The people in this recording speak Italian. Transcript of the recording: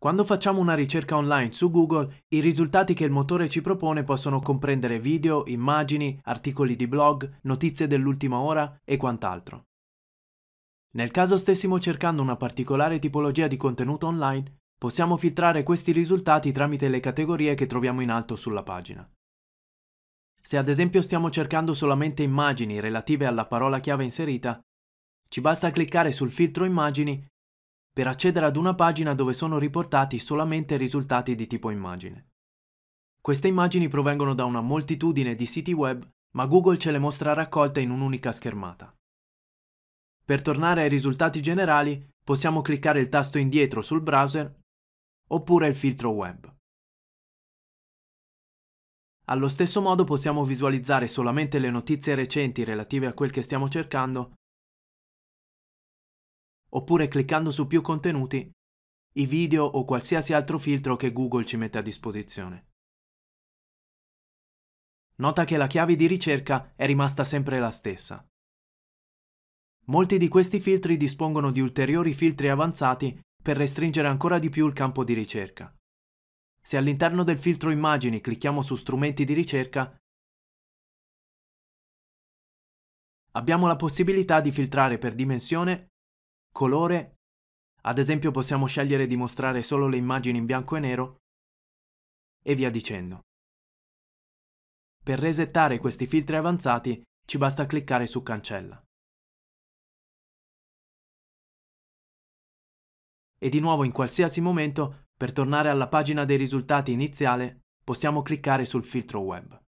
Quando facciamo una ricerca online su Google, i risultati che il motore ci propone possono comprendere video, immagini, articoli di blog, notizie dell'ultima ora e quant'altro. Nel caso stessimo cercando una particolare tipologia di contenuto online, possiamo filtrare questi risultati tramite le categorie che troviamo in alto sulla pagina. Se ad esempio stiamo cercando solamente immagini relative alla parola chiave inserita, ci basta cliccare sul filtro immagini per accedere ad una pagina dove sono riportati solamente risultati di tipo immagine. Queste immagini provengono da una moltitudine di siti web, ma Google ce le mostra raccolte in un'unica schermata. Per tornare ai risultati generali, possiamo cliccare il tasto indietro sul browser oppure il filtro web. Allo stesso modo possiamo visualizzare solamente le notizie recenti relative a quel che stiamo cercando oppure cliccando su più contenuti, i video o qualsiasi altro filtro che Google ci mette a disposizione. Nota che la chiave di ricerca è rimasta sempre la stessa. Molti di questi filtri dispongono di ulteriori filtri avanzati per restringere ancora di più il campo di ricerca. Se all'interno del filtro immagini clicchiamo su strumenti di ricerca, abbiamo la possibilità di filtrare per dimensione colore, ad esempio possiamo scegliere di mostrare solo le immagini in bianco e nero, e via dicendo. Per resettare questi filtri avanzati ci basta cliccare su Cancella. E di nuovo in qualsiasi momento, per tornare alla pagina dei risultati iniziale, possiamo cliccare sul filtro web.